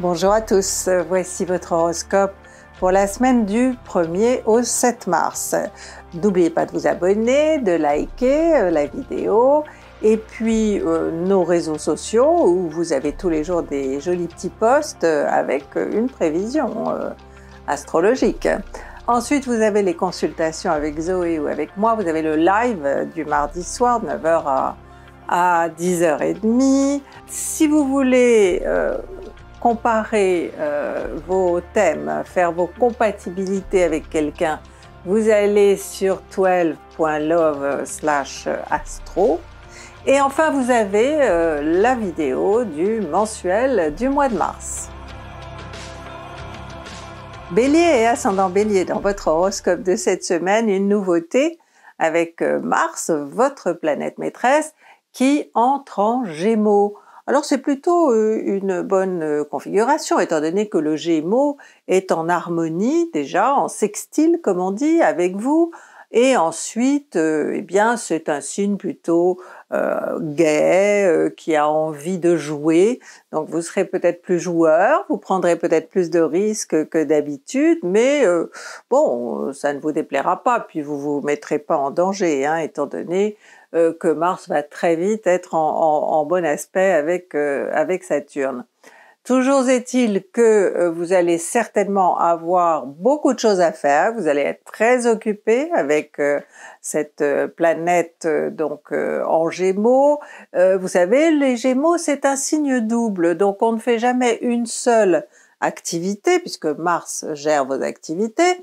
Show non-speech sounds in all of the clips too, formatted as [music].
Bonjour à tous, voici votre horoscope pour la semaine du 1er au 7 mars. N'oubliez pas de vous abonner, de liker euh, la vidéo et puis euh, nos réseaux sociaux où vous avez tous les jours des jolis petits posts euh, avec une prévision astrologique. Ensuite, vous avez les consultations avec Zoé ou avec moi. Vous avez le live du mardi soir, 9h à, 10h30. Si vous voulez comparer euh, vos thèmes, faire vos compatibilités avec quelqu'un, vous allez sur 12.love euh, slash euh, astro. Et enfin, vous avez la vidéo du mensuel du mois de mars. Bélier et ascendant Bélier, dans votre horoscope de cette semaine, une nouveauté avec Mars, votre planète maîtresse, qui entre en Gémeaux. Alors c'est plutôt euh, une bonne euh, configuration, étant donné que le Gémeaux est en harmonie déjà, en sextile comme on dit, avec vous, et ensuite, euh, eh bien, c'est un signe plutôt gay, qui a envie de jouer. Donc vous serez peut-être plus joueur, vous prendrez peut-être plus de risques que d'habitude, mais bon, ça ne vous déplaira pas, puis vous vous mettrez pas en danger, hein, étant donné euh, que Mars va très vite être en, bon aspect avec, euh, avec Saturne. Toujours est-il que euh, vous allez certainement avoir beaucoup de choses à faire, vous allez être très occupé avec cette planète donc en Gémeaux. vous savez, les Gémeaux c'est un signe double, donc on ne fait jamais une seule activité puisque Mars gère vos activités.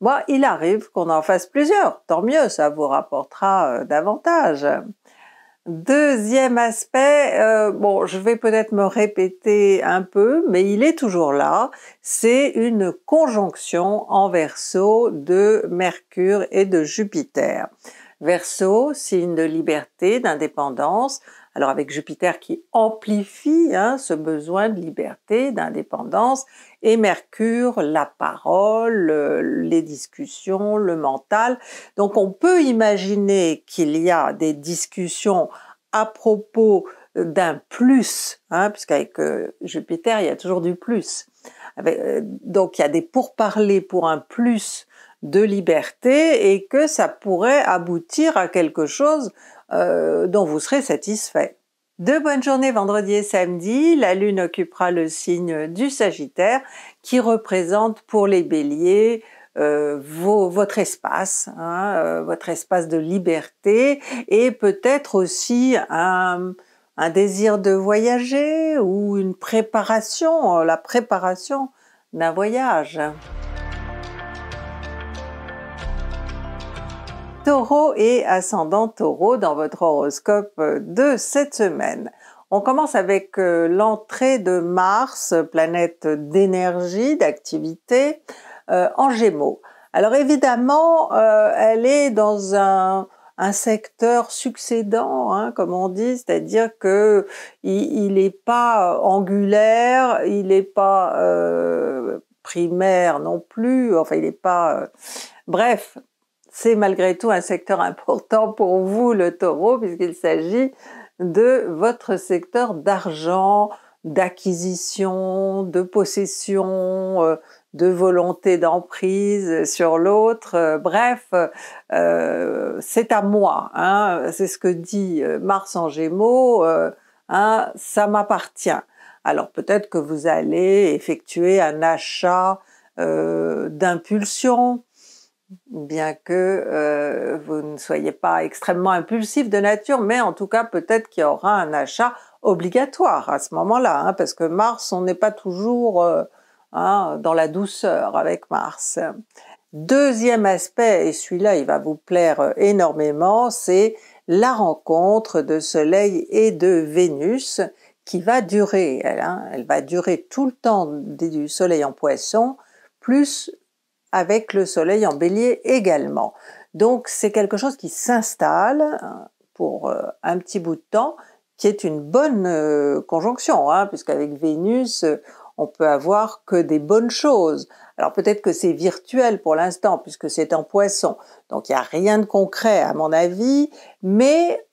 Moi, il arrive qu'on en fasse plusieurs, tant mieux, ça vous rapportera euh, davantage. Deuxième aspect, euh, bon, je vais peut-être me répéter un peu, mais il est toujours là, c'est une conjonction en Verseau de Mercure et de Jupiter. Verseau, signe de liberté, d'indépendance, alors avec Jupiter qui amplifie hein, ce besoin de liberté, d'indépendance, et Mercure, la parole, les discussions, le mental. Donc on peut imaginer qu'il y a des discussions à propos d'un plus, hein, puisqu'avec euh, Jupiter, il y a toujours du plus. Euh, donc il y a des pourparlers pour un plus de liberté et que ça pourrait aboutir à quelque chose euh, dont vous serez satisfait. De bonnes journées vendredi et samedi. La Lune occupera le signe du Sagittaire qui représente pour les béliers euh, votre espace, hein, euh, votre espace de liberté et peut-être aussi un, désir de voyager ou une préparation, la préparation d'un voyage. taureau et ascendant taureau dans votre horoscope de cette semaine. On commence avec euh, l'entrée de Mars, planète d'énergie, d'activité, euh, en Gémeaux. Alors évidemment, euh, elle est dans un, secteur succédant, hein, comme on dit, c'est-à-dire que il n'est pas angulaire, il n'est pas primaire non plus, enfin il n'est pas... bref, c'est malgré tout un secteur important pour vous, le taureau, puisqu'il s'agit de votre secteur d'argent, d'acquisition, de possession, euh, de volonté d'emprise sur l'autre. Euh, bref, euh, c'est à moi. Hein. c'est ce que dit Mars en Gémeaux. Hein, ça m'appartient. Alors peut-être que vous allez effectuer un achat d'impulsion, bien que euh, vous ne soyez pas extrêmement impulsif de nature, mais en tout cas peut-être qu'il y aura un achat obligatoire à ce moment-là, hein, parce que Mars, on n'est pas toujours euh, hein, dans la douceur avec Mars. Deuxième aspect, et celui-là il va vous plaire euh, énormément, c'est la rencontre de Soleil et de Vénus qui va durer, elle, hein. elle va durer tout le temps du Soleil en Poisson, plus avec le soleil en bélier également. Donc c'est quelque chose qui s'installe hein, pour euh, un petit bout de temps, qui est une bonne euh, conjonction, hein, puisqu'avec Vénus, euh, on peut avoir que des bonnes choses. Alors peut-être que c'est virtuel pour l'instant, puisque c'est en poisson, donc il n'y a rien de concret à mon avis, mais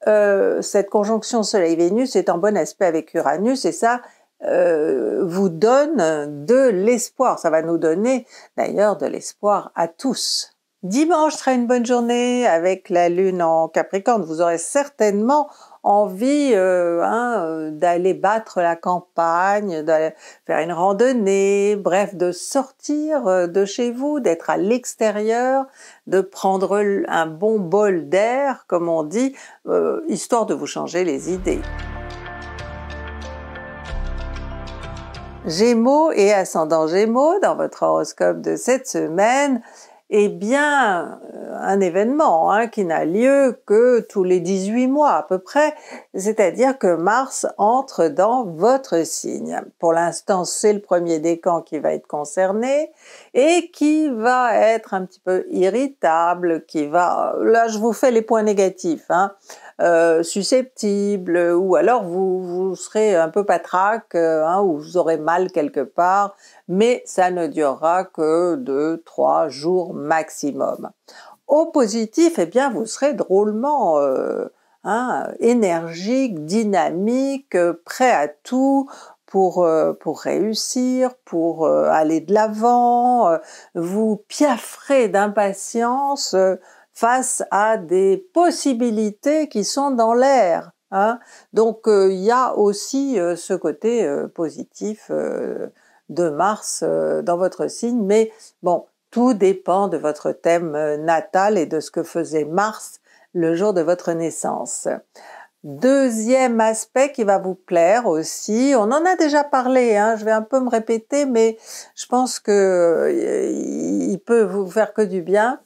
cette conjonction Soleil-Vénus est en bon aspect avec Uranus, et ça, euh, vous donne de l'espoir. Ça va nous donner d'ailleurs de l'espoir à tous. Dimanche sera une bonne journée avec la lune en Capricorne. Vous aurez certainement envie euh, hein, euh, d'aller battre la campagne, d'aller faire une randonnée, bref, de sortir de chez vous, d'être à l'extérieur, de prendre un bon bol d'air, comme on dit, histoire de vous changer les idées. Gémeaux et ascendant Gémeaux dans votre horoscope de cette semaine, eh bien, euh, un événement hein, qui n'a lieu que tous les 18 mois à peu près, c'est-à-dire que Mars entre dans votre signe. Pour l'instant, c'est le premier décan qui va être concerné et qui va être un petit peu irritable, qui va... Là, je vous fais les points négatifs. Hein euh, susceptible, ou alors vous, vous serez un peu patraque, euh, hein, ou vous aurez mal quelque part, mais ça ne durera que deux, 3 jours maximum. Au positif, eh bien vous serez drôlement euh, hein, énergique, dynamique, prêt à tout, pour, pour, réussir, pour aller de l'avant, vous piafferez d'impatience face à des possibilités qui sont dans l'air. Hein. Donc euh, il y a aussi euh, ce côté euh, positif de Mars dans votre signe, mais bon, tout dépend de votre thème natal et de ce que faisait Mars le jour de votre naissance. Deuxième aspect qui va vous plaire aussi, on en a déjà parlé, hein, je vais un peu me répéter, mais je pense que il peut vous faire que du bien.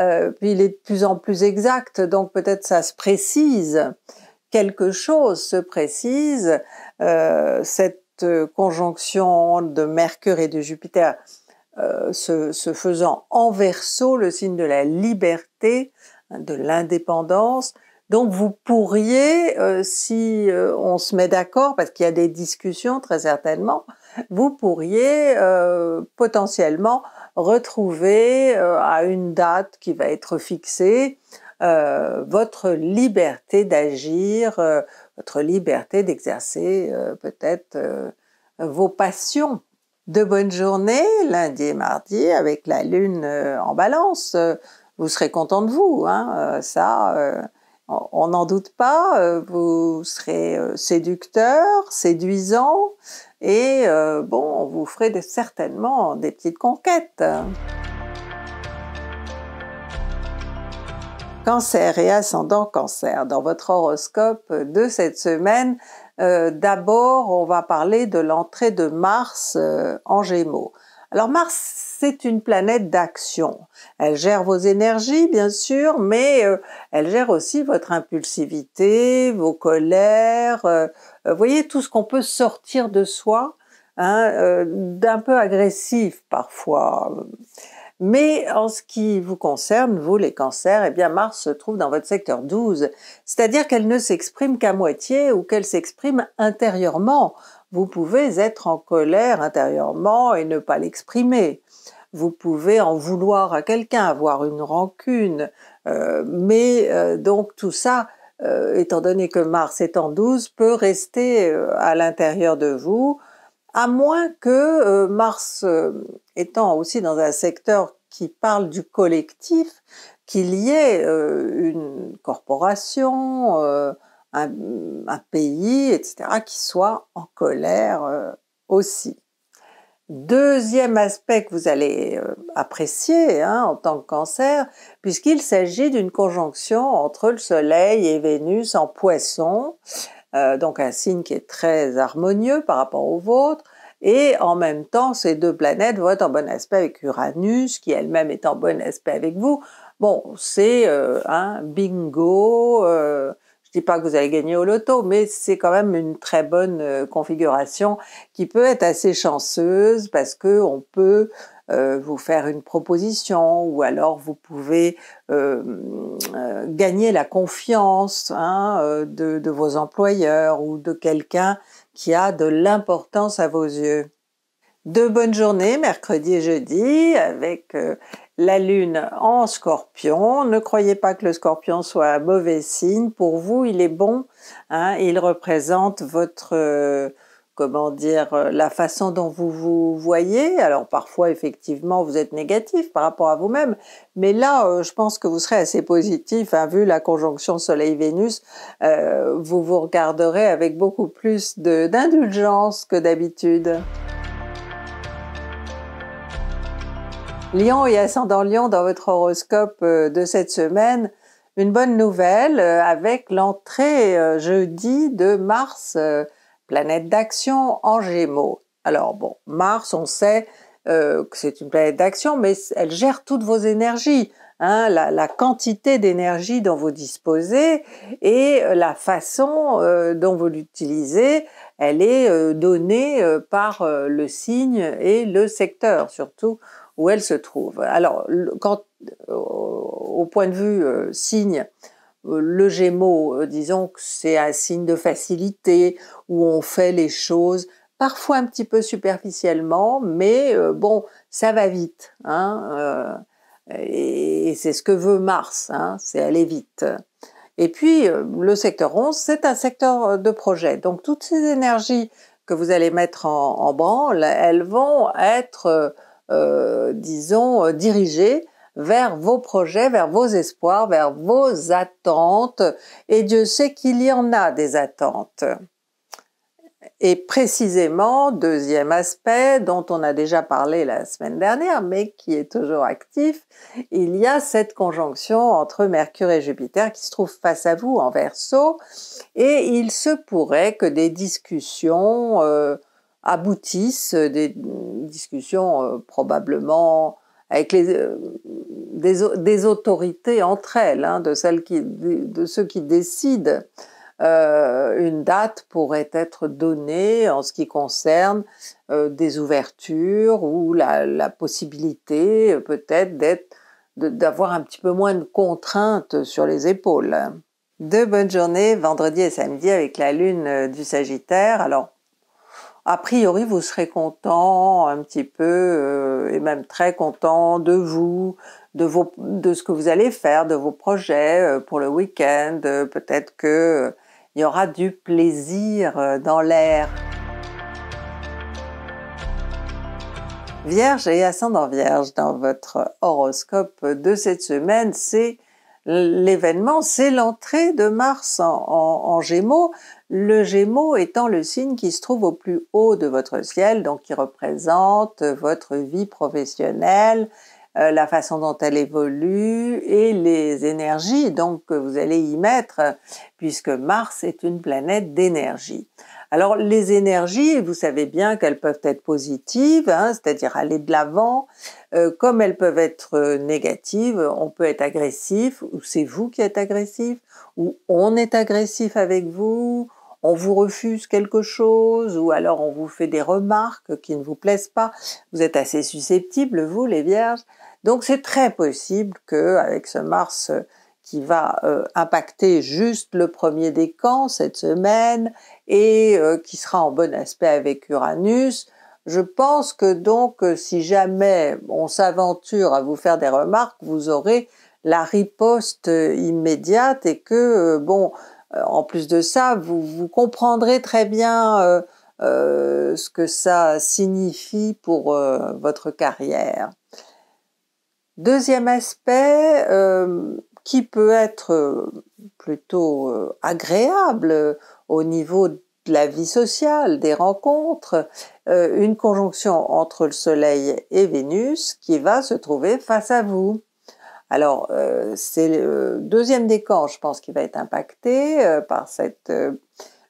Euh, il est de plus en plus exact, donc peut-être ça se précise, quelque chose se précise, euh, cette conjonction de Mercure et de Jupiter euh, se, faisant en verso, le signe de la liberté, de l'indépendance, donc vous pourriez, si on se met d'accord, parce qu'il y a des discussions très certainement, vous pourriez potentiellement retrouver euh, à une date qui va être fixée euh, votre liberté d'agir, euh, votre liberté d'exercer peut-être vos passions. De bonnes journées, lundi et mardi, avec la lune en balance. Vous serez content de vous, hein, ça, on n'en doute pas. Vous serez séducteur, séduisant, et euh, bon, vous ferez certainement des petites conquêtes. Cancer et ascendant cancer. Dans votre horoscope de cette semaine, euh, d'abord, on va parler de l'entrée de Mars euh, en Gémeaux. Alors Mars, c'est une planète d'action. Elle gère vos énergies, bien sûr, mais elle gère aussi votre impulsivité, vos colères, euh, voyez tout ce qu'on peut sortir de soi, hein, euh, d'un peu agressif parfois. Mais en ce qui vous concerne, vous les cancers, eh bien Mars se trouve dans votre secteur 12, c'est-à-dire qu'elle ne s'exprime qu'à moitié ou qu'elle s'exprime intérieurement. Vous pouvez être en colère intérieurement et ne pas l'exprimer. Vous pouvez en vouloir à quelqu'un, avoir une rancune, euh, mais donc tout ça, euh, étant donné que Mars est en 12, peut rester euh, à l'intérieur de vous, à moins que euh, Mars étant aussi dans un secteur qui parle du collectif, qu'il y ait une corporation, un, pays, etc., qui soit en colère aussi. Deuxième aspect que vous allez euh, apprécier hein, en tant que cancer, puisqu'il s'agit d'une conjonction entre le Soleil et Vénus en poisson, euh, donc un signe qui est très harmonieux par rapport au vôtre, et en même temps ces deux planètes vont être en bon aspect avec Uranus, qui elle-même est en bon aspect avec vous. Bon, c'est euh, un bingo, dis pas que vous allez gagner au loto, mais c'est quand même une très bonne euh, configuration qui peut être assez chanceuse parce que on peut euh, vous faire une proposition ou alors vous pouvez euh, gagner la confiance hein, de, de vos employeurs ou de quelqu'un qui a de l'importance à vos yeux. De bonnes journées, mercredi et jeudi, avec la lune en scorpion. Ne croyez pas que le scorpion soit un mauvais signe, pour vous il est bon, hein. il représente votre, euh, comment dire, euh, la façon dont vous vous voyez. Alors parfois effectivement vous êtes négatif par rapport à vous-même, mais là euh, je pense que vous serez assez positif, hein. vu la conjonction Soleil-Vénus, vous vous regarderez avec beaucoup plus d'indulgence que d'habitude. Lion et ascendant Lion dans votre horoscope euh, de cette semaine, une bonne nouvelle euh, avec l'entrée euh, jeudi de Mars, planète d'action en Gémeaux. Alors bon, Mars, on sait que c'est une planète d'action, mais elle gère toutes vos énergies, hein, la, quantité d'énergie dont vous disposez et la façon dont vous l'utilisez, elle est donnée par le signe et le secteur, surtout où elle se trouve. Alors, quand, euh, au point de vue euh, signe, euh, le Gémeaux, disons que c'est un signe de facilité, où on fait les choses parfois un petit peu superficiellement, mais bon, ça va vite. Hein, et, c'est ce que veut Mars, hein, c'est aller vite. Et puis, le secteur 11, c'est un secteur de projet. Donc, toutes ces énergies que vous allez mettre en, en branle, elles vont être euh, disons, euh, dirigés vers vos projets, vers vos espoirs, vers vos attentes. Et Dieu sait qu'il y en a des attentes. Et précisément, deuxième aspect dont on a déjà parlé la semaine dernière, mais qui est toujours actif, il y a cette conjonction entre Mercure et Jupiter qui se trouve face à vous en verso, et il se pourrait que des discussions euh, aboutissent euh, des discussions euh, probablement avec euh, des, autorités entre elles, hein, de, celles qui, de, ceux qui décident. une date pourrait être donnée en ce qui concerne des ouvertures ou la, possibilité peut-être d'être, d'avoir un petit peu moins de contraintes sur les épaules. Deux bonnes journées, vendredi et samedi, avec la lune du Sagittaire. Alors, a priori, vous serez content un petit peu, euh, et même très content de vous, de, vos, ce que vous allez faire, de vos projets euh, pour le week-end. Peut-être qu'il y aura du plaisir euh, dans l'air. Vierge et ascendant Vierge, dans votre horoscope de cette semaine, c'est l'événement, c'est l'entrée de Mars en, Gémeaux, le Gémeaux étant le signe qui se trouve au plus haut de votre ciel, donc qui représente votre vie professionnelle, euh, la façon dont elle évolue et les énergies donc que vous allez y mettre, puisque Mars est une planète d'énergie. Alors les énergies, vous savez bien qu'elles peuvent être positives, hein, c'est-à-dire aller de l'avant, euh, comme elles peuvent être euh, négatives, on peut être agressif, ou c'est vous qui êtes agressif, ou on est agressif avec vous, on vous refuse quelque chose, ou alors on vous fait des remarques qui ne vous plaisent pas. Vous êtes assez susceptible, vous les vierges. Donc c'est très possible qu'avec ce Mars qui va euh, impacter juste le premier décan cette semaine et euh, qui sera en bon aspect avec Uranus. Je pense que donc euh, si jamais on s'aventure à vous faire des remarques, vous aurez la riposte immédiate et que bon, en plus de ça, vous, comprendrez très bien ce que ça signifie pour votre carrière. Deuxième aspect, qui peut être euh, plutôt euh, agréable euh, au niveau de la vie sociale, des rencontres, une conjonction entre le Soleil et Vénus qui va se trouver face à vous. Alors, c'est le deuxième décan, je pense, qui va être impacté par cette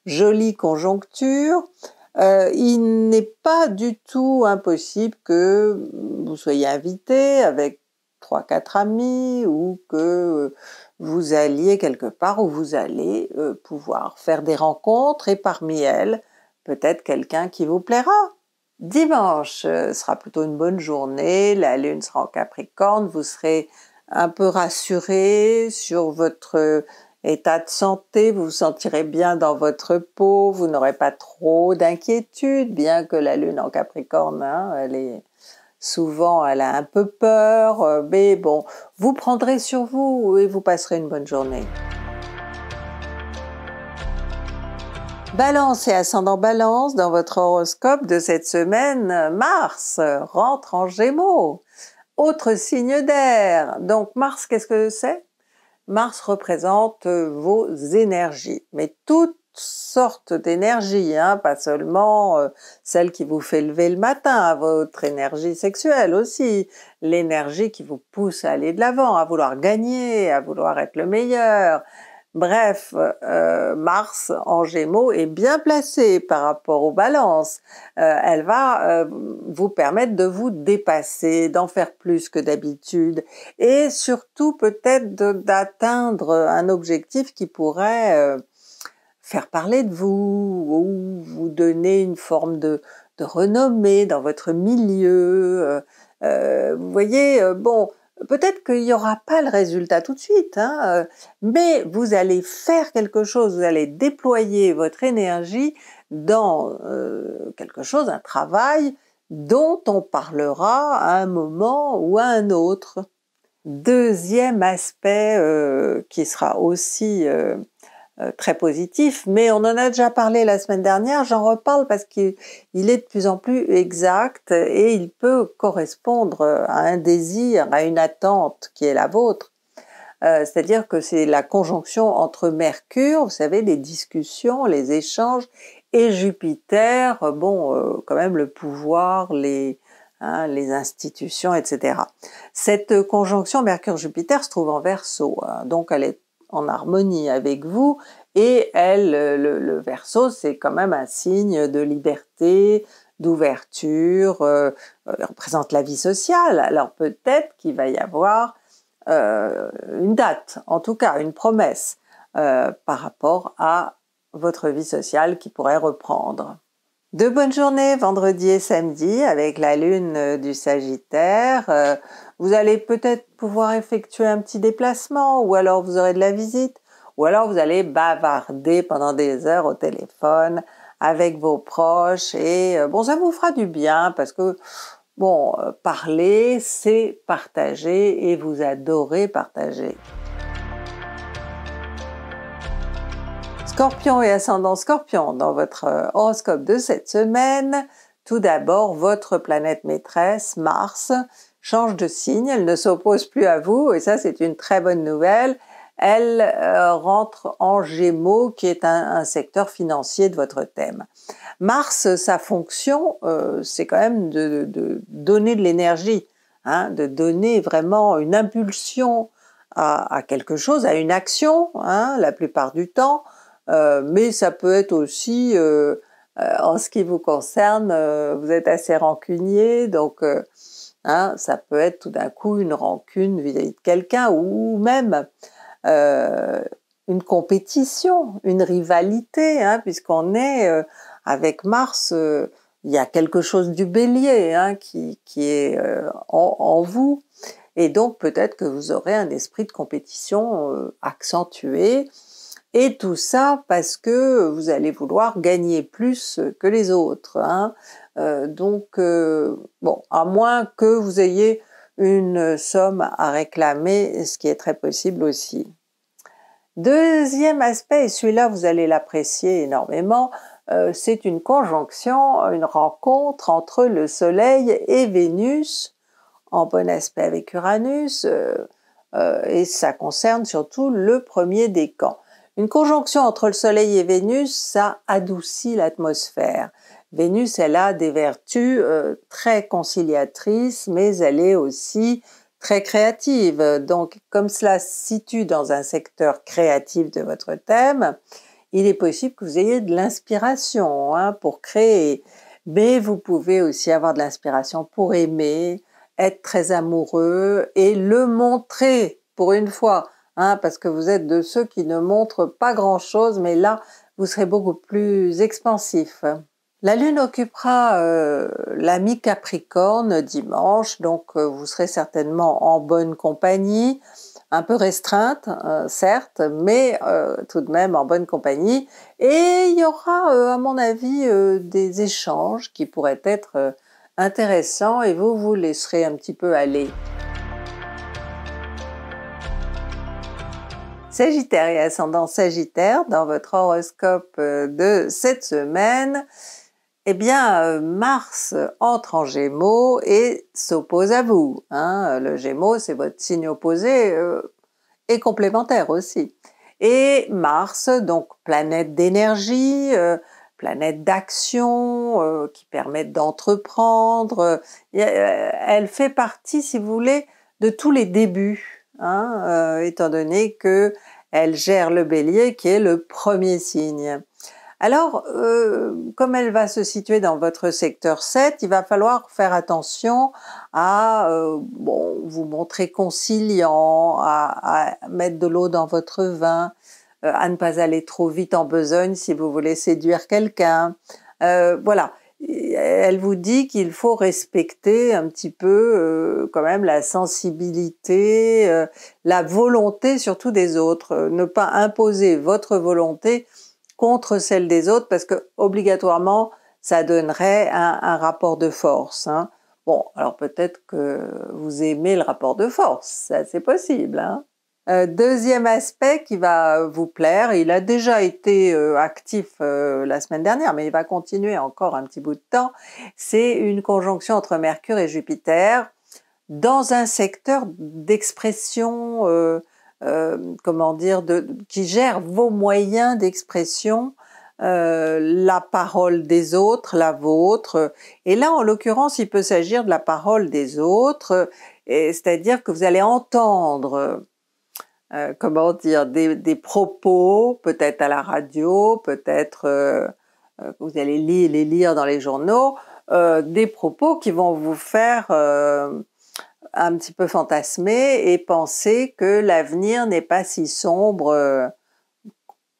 jolie conjoncture. il n'est pas du tout impossible que vous soyez invité avec trois, quatre amis ou que euh, vous alliez quelque part où vous allez euh, pouvoir faire des rencontres et parmi elles, peut-être quelqu'un qui vous plaira. Dimanche euh, sera plutôt une bonne journée, la lune sera en capricorne, vous serez un peu rassuré sur votre état de santé, vous vous sentirez bien dans votre peau, vous n'aurez pas trop d'inquiétude, bien que la lune en capricorne, hein, elle est Souvent, elle a un peu peur, euh, mais bon, vous prendrez sur vous et vous passerez une bonne journée. Balance et ascendant Balance, dans votre horoscope de cette semaine, Mars rentre en Gémeaux. Autre signe d'air. Donc Mars, qu'est-ce que c'est Mars représente euh, vos énergies, mais toutes sorte d'énergie, hein, pas seulement euh, celle qui vous fait lever le matin, votre énergie sexuelle aussi, l'énergie qui vous pousse à aller de l'avant, à vouloir gagner, à vouloir être le meilleur. Bref, euh, Mars en Gémeaux est bien placée par rapport aux balances. Euh, elle va vous permettre de vous dépasser, d'en faire plus que d'habitude et surtout peut-être d'atteindre un objectif qui pourrait faire parler de vous ou vous donner une forme de, renommée dans votre milieu. Euh, euh, vous voyez, euh, bon, peut-être qu'il n'y aura pas le résultat tout de suite, hein, mais vous allez faire quelque chose, vous allez déployer votre énergie dans quelque chose, un travail dont on parlera à un moment ou à un autre. Deuxième aspect qui sera aussi euh, très positif, mais on en a déjà parlé la semaine dernière, j'en reparle parce qu'il est de plus en plus exact et il peut correspondre euh, à un désir, à une attente qui est la vôtre. Euh, c'est-à-dire que c'est la conjonction entre Mercure, vous savez, les discussions, les échanges, et Jupiter, bon, quand même le pouvoir, les, hein, les institutions, etc. Cette conjonction Mercure-Jupiter se trouve en verso, hein, donc elle est en harmonie avec vous. Et elle, euh, le, le verso, c'est quand même un signe de liberté, d'ouverture, euh, euh, représente la vie sociale. Alors peut-être qu'il va y avoir une date, en tout cas une promesse par rapport à votre vie sociale qui pourrait reprendre. De bonnes journées vendredi et samedi avec la lune du Sagittaire. Vous allez peut-être pouvoir effectuer un petit déplacement ou alors vous aurez de la visite ou alors vous allez bavarder pendant des heures au téléphone avec vos proches et euh, bon ça vous fera du bien parce que bon euh, parler c'est partager et vous adorez partager. Scorpion et ascendant Scorpion dans votre euh, horoscope de cette semaine. Tout d'abord, votre planète maîtresse, Mars, change de signe, elle ne s'oppose plus à vous, et ça c'est une très bonne nouvelle. Elle euh, rentre en Gémeaux, qui est un, secteur financier de votre thème. Mars, sa fonction, euh, c'est quand même de, donner de l'énergie, hein, de donner vraiment une impulsion à, quelque chose, à une action, hein, la plupart du temps, euh, mais ça peut être aussi, en ce qui vous concerne, vous êtes assez rancunier, donc Hein, ça peut être tout d'un coup une rancune vis-à-vis de quelqu'un ou même euh, une compétition, une rivalité, hein, puisqu'on est euh, avec Mars, euh, il y a quelque chose du bélier hein, qui, est en, vous. Et donc peut-être que vous aurez un esprit de compétition accentué et tout ça parce que vous allez vouloir gagner plus que les autres. Hein. Euh, donc, euh, bon, à moins que vous ayez une somme à réclamer, ce qui est très possible aussi. Deuxième aspect, et celui-là vous allez l'apprécier énormément, euh, c'est une conjonction, une rencontre entre le Soleil et Vénus, en bon aspect avec Uranus, et ça concerne surtout le premier décan. Une conjonction entre le Soleil et Vénus, ça adoucit l'atmosphère. Vénus, elle a des vertus euh, très conciliatrices, mais elle est aussi très créative. Donc, comme cela se situe dans un secteur créatif de votre thème, il est possible que vous ayez de l'inspiration hein, pour créer. Mais vous pouvez aussi avoir de l'inspiration pour aimer, être très amoureux et le montrer pour une fois. Hein, parce que vous êtes de ceux qui ne montrent pas grand-chose, mais là, vous serez beaucoup plus expansif. La Lune occupera euh, l'ami la mi-Capricorne dimanche, donc euh, vous serez certainement en bonne compagnie, un peu restreinte, euh, certes, mais tout de même en bonne compagnie. Et il y aura, à mon avis, des échanges qui pourraient être intéressants et vous vous laisserez un petit peu aller. Sagittaire et ascendant Sagittaire, dans votre horoscope euh, de cette semaine, eh bien euh, Mars entre en Gémeaux et s'oppose à vous. Hein. Le Gémeaux, c'est votre signe opposé euh, et complémentaire aussi. Et Mars, donc planète d'énergie, planète d'action, qui permet d'entreprendre, elle fait partie, si vous voulez, de tous les débuts Hein, euh, étant donné que elle gère le bélier qui est le premier signe. Alors, euh, comme elle va se situer dans votre secteur 7, il va falloir faire attention à euh, vous montrer conciliant, à, mettre de l'eau dans votre vin, à ne pas aller trop vite en besogne si vous voulez séduire quelqu'un. voilà, elle vous dit qu'il faut respecter un petit peu euh, quand même la sensibilité, euh, la volonté surtout des autres, euh, ne pas imposer votre volonté contre celle des autres parce que obligatoirement ça donnerait un, rapport de force. Hein. Bon, alors peut-être que vous aimez le rapport de force, ça c'est possible. Hein. Euh, deuxième aspect qui va euh, vous plaire, il a déjà été euh, actif la semaine dernière, mais il va continuer encore un petit bout de temps, c'est une conjonction entre Mercure et Jupiter dans un secteur d'expression, comment dire, de, qui gère vos moyens d'expression, la parole des autres, la vôtre. Et là, en l'occurrence, il peut s'agir de la parole des autres, c'est-à-dire que vous allez entendre euh, comment dire, des, propos, peut-être à la radio, peut-être euh, euh, vous allez lire, les lire dans les journaux, des propos qui vont vous faire un petit peu fantasmer et penser que l'avenir n'est pas si sombre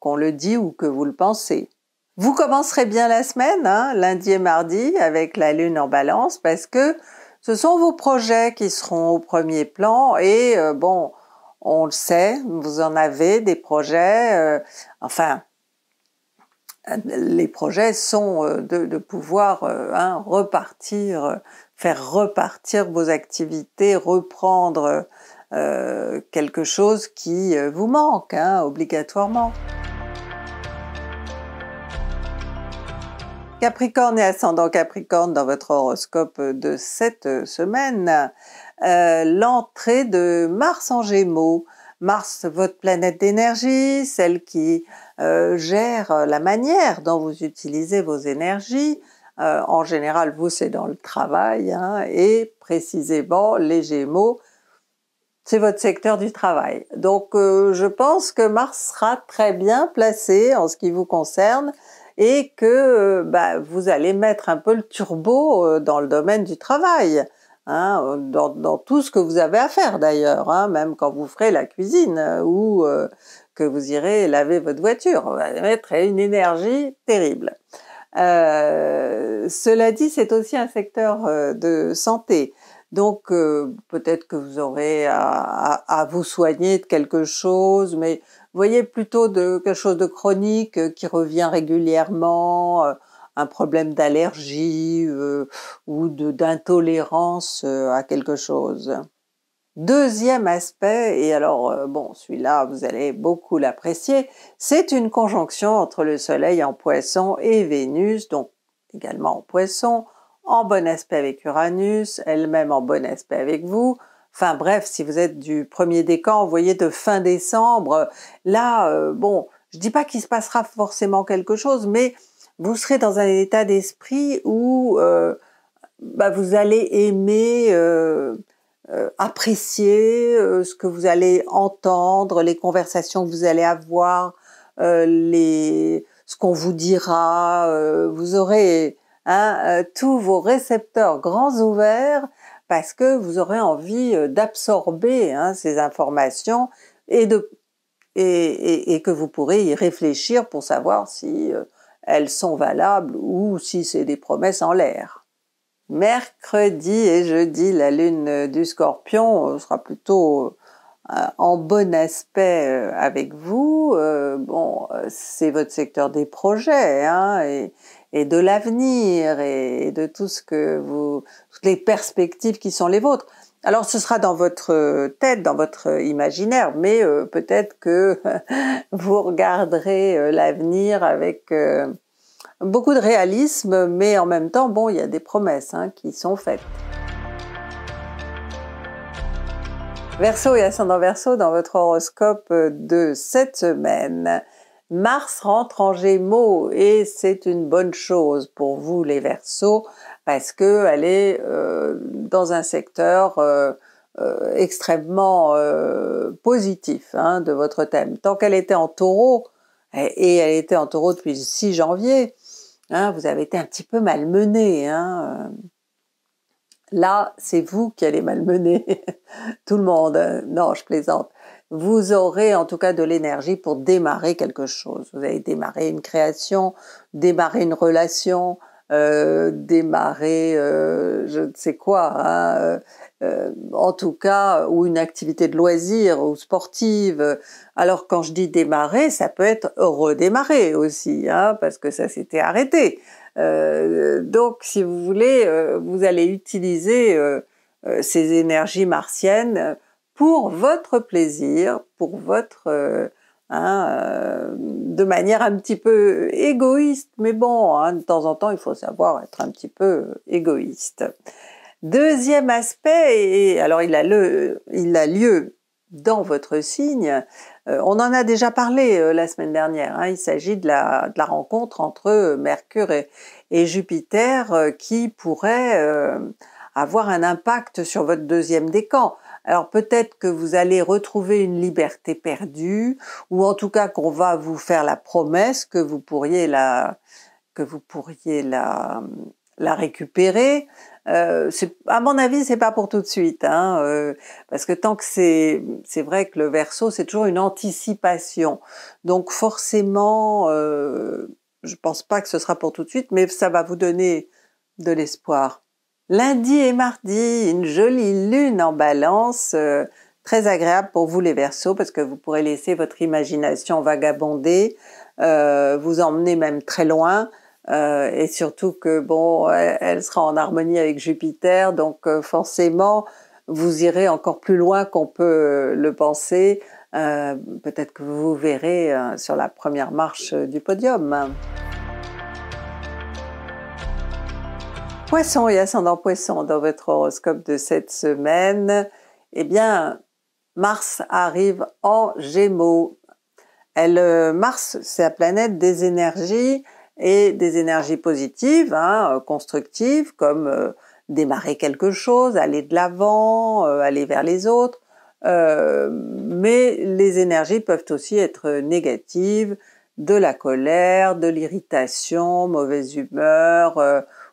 qu'on le dit ou que vous le pensez. Vous commencerez bien la semaine, hein, lundi et mardi, avec la lune en balance, parce que ce sont vos projets qui seront au premier plan et bon, on le sait, vous en avez des projets, euh, enfin, les projets sont euh, de, pouvoir euh, hein, repartir, faire repartir vos activités, reprendre quelque chose qui vous manque hein, obligatoirement. Capricorne et ascendant Capricorne dans votre horoscope de cette semaine, euh, l'entrée de Mars en Gémeaux. Mars, votre planète d'énergie, celle qui euh, gère la manière dont vous utilisez vos énergies. Euh, en général, vous, c'est dans le travail, hein, et précisément, les Gémeaux, c'est votre secteur du travail. Donc, je pense que Mars sera très bien placé en ce qui vous concerne, et que bah, vous allez mettre un peu le turbo dans le domaine du travail. Hein, dans, tout ce que vous avez à faire d'ailleurs, hein, même quand vous ferez la cuisine euh, ou euh, que vous irez laver votre voiture, vous allez une énergie terrible. Euh, cela dit, c'est aussi un secteur de santé. Donc peut-être que vous aurez à, à, vous soigner de quelque chose, mais voyez plutôt de quelque chose de chronique qui revient régulièrement, un problème d'allergie euh, ou d'intolérance euh, à quelque chose. Deuxième aspect, et alors euh, bon, celui-là vous allez beaucoup l'apprécier, c'est une conjonction entre le Soleil en poisson et Vénus, donc également en poisson, en bon aspect avec Uranus, elle-même en bon aspect avec vous. Enfin bref, si vous êtes du premier décan, vous voyez de fin décembre, là, bon, je dis pas qu'il se passera forcément quelque chose, mais vous serez dans un état d'esprit où euh, bah, vous allez aimer, euh, euh, apprécier ce que vous allez entendre, les conversations que vous allez avoir, ce qu'on vous dira. vous aurez hein, tous vos récepteurs grands ouverts parce que vous aurez envie d'absorber hein, ces informations et et, que vous pourrez y réfléchir pour savoir si elles sont valables ou si c'est des promesses en l'air. Mercredi et jeudi, la lune du scorpion euh, sera plutôt euh, en bon aspect euh, avec vous. bon, c'est votre secteur des projets hein, et, et, de l'avenir et, de tout ce que vous, toutes les perspectives qui sont les vôtres. Alors ce sera dans votre euh, tête, dans votre euh, imaginaire, mais euh, peut-être que [laughs] vous regarderez l'avenir avec beaucoup de réalisme, mais en même temps, bon, il y a des promesses hein, qui sont faites. Verseau et ascendant Verseau, dans votre horoscope de cette semaine, Mars rentre en Gémeaux et c'est une bonne chose pour vous les Verseaux parce qu'elle est euh, dans un secteur euh, euh, extrêmement positif hein, de votre thème. Tant qu'elle était en taureau, et, elle était en taureau depuis le 6 janvier, hein, vous avez été un petit peu malmené. Hein. là, c'est vous qui allez malmener [laughs] tout le monde. Non, je plaisante. Vous aurez en tout cas de l'énergie pour démarrer quelque chose. Vous allez démarrer une création, démarrer une relation, euh, démarrer euh, je ne sais quoi, hein, euh, en tout cas, ou une activité de loisir ou sportive. Alors quand je dis démarrer, ça peut être redémarrer aussi, hein, parce que ça s'était arrêté. donc si vous voulez, vous allez utiliser ces énergies martiennes pour votre plaisir, pour votre Hein, euh, de manière un petit peu égoïste, mais bon, hein, de temps en temps, il faut savoir être un petit peu égoïste. Deuxième aspect, et alors il a, lieu dans votre signe, euh, on en a déjà parlé euh, la semaine dernière, hein. il s'agit de la, rencontre entre Mercure et Jupiter qui pourrait avoir un impact sur votre deuxième décan. Alors peut-être que vous allez retrouver une liberté perdue, ou en tout cas qu'on va vous faire la promesse que vous pourriez la, que vous pourriez la, récupérer. Euh, à mon avis, c'est pas pour tout de suite, hein, euh, parce que tant que c'est, vrai que le verso, c'est toujours une anticipation. Donc forcément, je euh, je pense pas que ce sera pour tout de suite, mais ça va vous donner de l'espoir. Lundi et mardi, une jolie lune en balance, euh, très agréable pour vous les Verseaux parce que vous pourrez laisser votre imagination vagabonder, euh, vous emmener même très loin euh, et surtout que bon, elle sera en harmonie avec Jupiter, donc forcément vous irez encore plus loin qu'on peut le penser. Peut-être que vous verrez sur la première marche du podium. Poisson et ascendant poisson dans votre horoscope de cette semaine, eh bien, Mars arrive en Gémeaux. Mars, c'est la planète des énergies et des énergies positives, hein, euh, constructives, comme euh, démarrer quelque chose, aller de l'avant, euh, aller vers les autres. mais les énergies peuvent aussi être négatives, de la colère, de l'irritation, mauvaise humeur,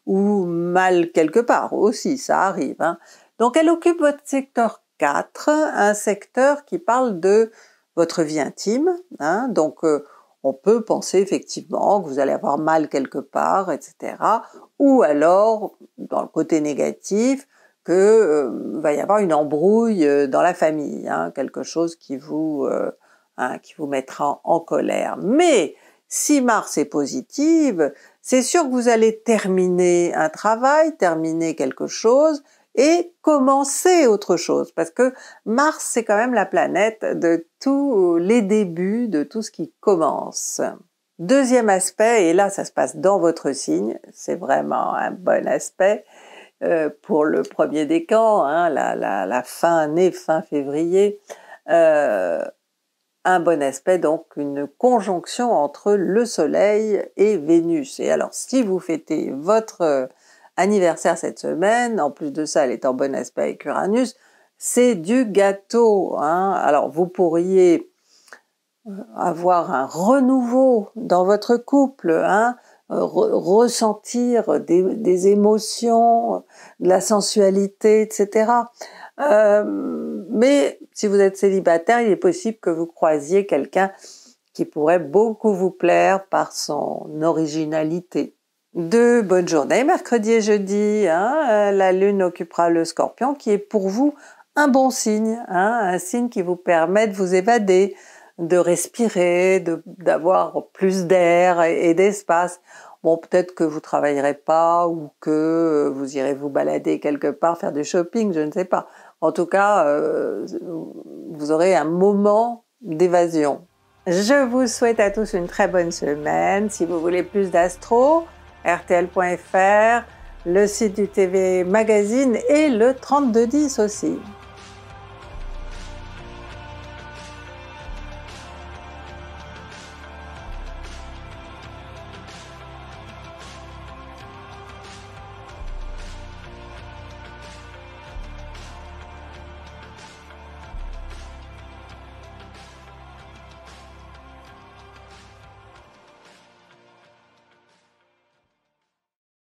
ou mal quelque part aussi, ça arrive. Hein. Donc elle occupe votre secteur 4, un secteur qui parle de votre vie intime. Hein, donc euh, on peut penser effectivement que vous allez avoir mal quelque part, etc. Ou alors, dans le côté négatif, que euh, va y avoir une embrouille euh, dans la famille, hein, quelque chose qui vous, hein, qui vous mettra en colère. Mais si Mars est positive, c'est sûr que vous allez terminer un travail, terminer quelque chose et commencer autre chose parce que Mars c'est quand même la planète de tous les débuts, de tout ce qui commence. Deuxième aspect, et là ça se passe dans votre signe, c'est vraiment un bon aspect euh, pour le premier décan, hein, la, fin né, fin février. Euh, un bon aspect, donc une conjonction entre le Soleil et Vénus. Et alors si vous fêtez votre euh, anniversaire cette semaine, en plus de ça elle est en bon aspect avec Uranus, c'est du gâteau. Hein. alors vous pourriez euh, avoir un renouveau dans votre couple, hein ressentir des émotions, de la sensualité, etc. Euh, mais si vous êtes célibataire, il est possible que vous croisiez quelqu'un qui pourrait beaucoup vous plaire par son originalité. Deux bonnes journées, mercredi et jeudi. Hein. Euh, la Lune occupera le Scorpion, qui est pour vous un bon signe, hein, un signe qui vous permet de vous évader, de respirer, d'avoir plus d'air et, et d'espace. Bon, peut-être que vous travaillerez pas ou que vous irez vous balader quelque part, faire du shopping, je ne sais pas. En tout cas, euh, vous aurez un moment d'évasion. Je vous souhaite à tous une très bonne semaine. Si vous voulez plus d'astro, rtl.fr, le site du TV Magazine et le 3210 aussi.